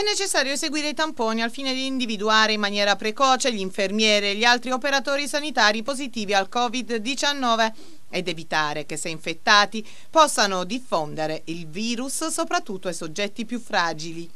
È necessario eseguire i tamponi al fine di individuare in maniera precoce gli infermieri e gli altri operatori sanitari positivi al Covid-19 ed evitare che se infettati possano diffondere il virus soprattutto ai soggetti più fragili.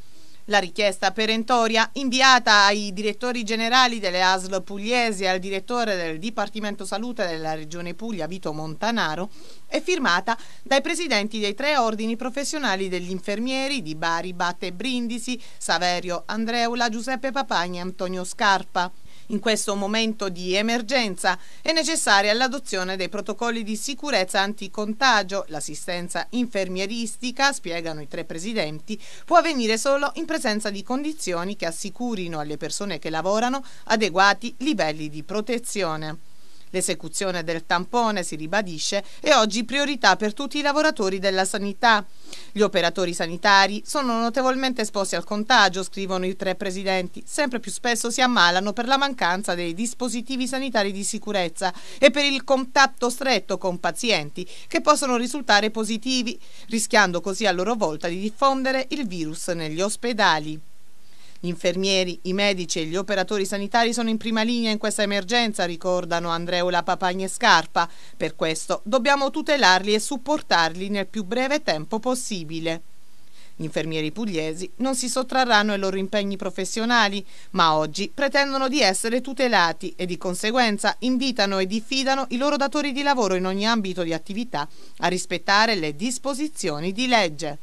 La richiesta perentoria, inviata ai direttori generali delle ASL pugliesi e al direttore del Dipartimento Salute della Regione Puglia, Vito Montanaro, è firmata dai presidenti dei tre ordini professionali degli infermieri di Bari, Batte e Brindisi, Saverio Andreula, Giuseppe Papagni e Antonio Scarpa. In questo momento di emergenza è necessaria l'adozione dei protocolli di sicurezza anticontagio. L'assistenza infermieristica, spiegano i tre presidenti, può avvenire solo in presenza di condizioni che assicurino alle persone che lavorano adeguati livelli di protezione. L'esecuzione del tampone si ribadisce è oggi priorità per tutti i lavoratori della sanità. Gli operatori sanitari sono notevolmente esposti al contagio, scrivono i tre presidenti. Sempre più spesso si ammalano per la mancanza dei dispositivi sanitari di sicurezza e per il contatto stretto con pazienti che possono risultare positivi, rischiando così a loro volta di diffondere il virus negli ospedali. Gli infermieri, i medici e gli operatori sanitari sono in prima linea in questa emergenza, ricordano Andreola Papagne Scarpa. Per questo dobbiamo tutelarli e supportarli nel più breve tempo possibile. Gli infermieri pugliesi non si sottrarranno ai loro impegni professionali, ma oggi pretendono di essere tutelati e di conseguenza invitano e diffidano i loro datori di lavoro in ogni ambito di attività a rispettare le disposizioni di legge.